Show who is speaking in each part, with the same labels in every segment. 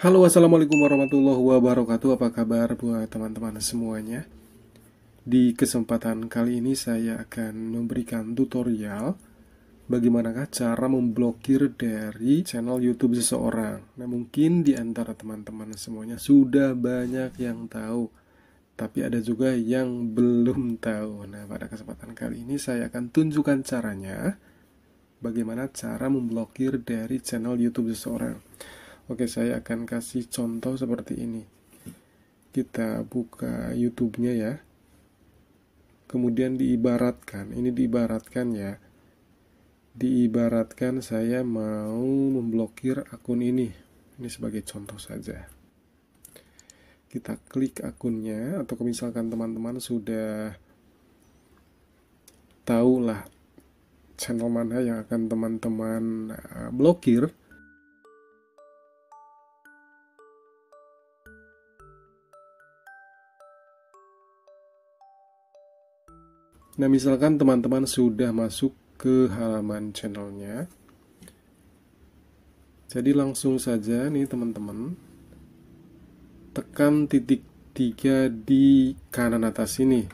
Speaker 1: Halo assalamualaikum warahmatullahi wabarakatuh Apa kabar buat teman-teman semuanya Di kesempatan kali ini saya akan memberikan tutorial Bagaimanakah cara memblokir dari channel youtube seseorang Nah mungkin di antara teman-teman semuanya sudah banyak yang tahu Tapi ada juga yang belum tahu Nah pada kesempatan kali ini saya akan tunjukkan caranya Bagaimana cara memblokir dari channel youtube seseorang Oke, saya akan kasih contoh seperti ini. Kita buka YouTube-nya ya. Kemudian diibaratkan, ini diibaratkan ya. Diibaratkan saya mau memblokir akun ini. Ini sebagai contoh saja. Kita klik akunnya atau misalkan teman-teman sudah tahulah channel mana yang akan teman-teman eh, blokir Nah, misalkan teman-teman sudah masuk ke halaman channelnya. Jadi langsung saja nih teman-teman. Tekan titik tiga di kanan atas ini.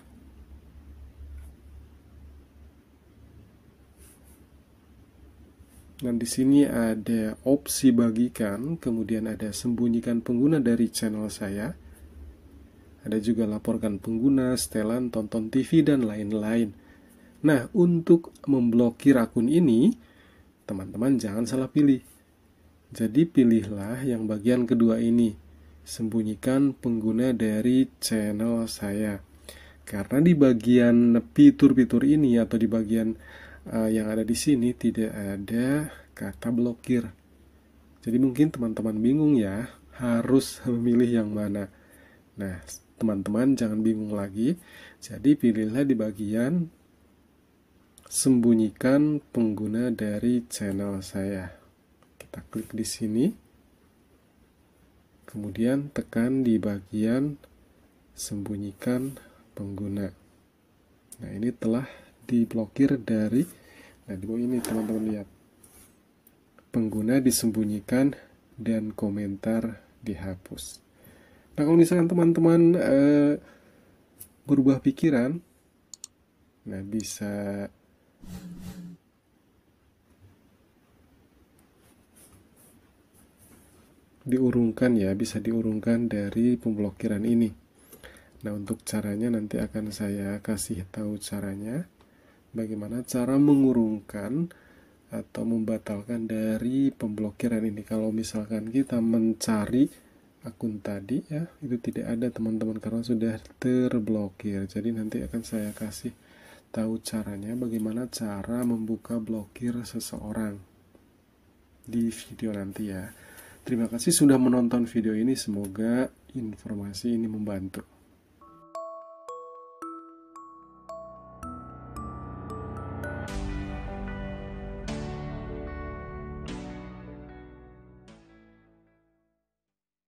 Speaker 1: Dan nah, di sini ada opsi bagikan, kemudian ada sembunyikan pengguna dari channel saya ada juga laporkan pengguna, setelan, tonton TV, dan lain-lain. Nah, untuk memblokir akun ini, teman-teman jangan salah pilih. Jadi pilihlah yang bagian kedua ini. Sembunyikan pengguna dari channel saya. Karena di bagian fitur-fitur ini atau di bagian uh, yang ada di sini tidak ada kata blokir. Jadi mungkin teman-teman bingung ya, harus memilih yang mana. Nah, teman-teman jangan bingung lagi. Jadi pilihlah di bagian sembunyikan pengguna dari channel saya. Kita klik di sini. Kemudian tekan di bagian sembunyikan pengguna. Nah, ini telah diblokir dari nah di bawah ini teman-teman lihat. Pengguna disembunyikan dan komentar dihapus. Nah kalau misalkan teman-teman uh, berubah pikiran, nah bisa diurungkan ya, bisa diurungkan dari pemblokiran ini. Nah untuk caranya nanti akan saya kasih tahu caranya, bagaimana cara mengurungkan atau membatalkan dari pemblokiran ini. Kalau misalkan kita mencari akun tadi ya itu tidak ada teman-teman karena sudah terblokir jadi nanti akan saya kasih tahu caranya bagaimana cara membuka blokir seseorang di video nanti ya terima kasih sudah menonton video ini semoga informasi ini membantu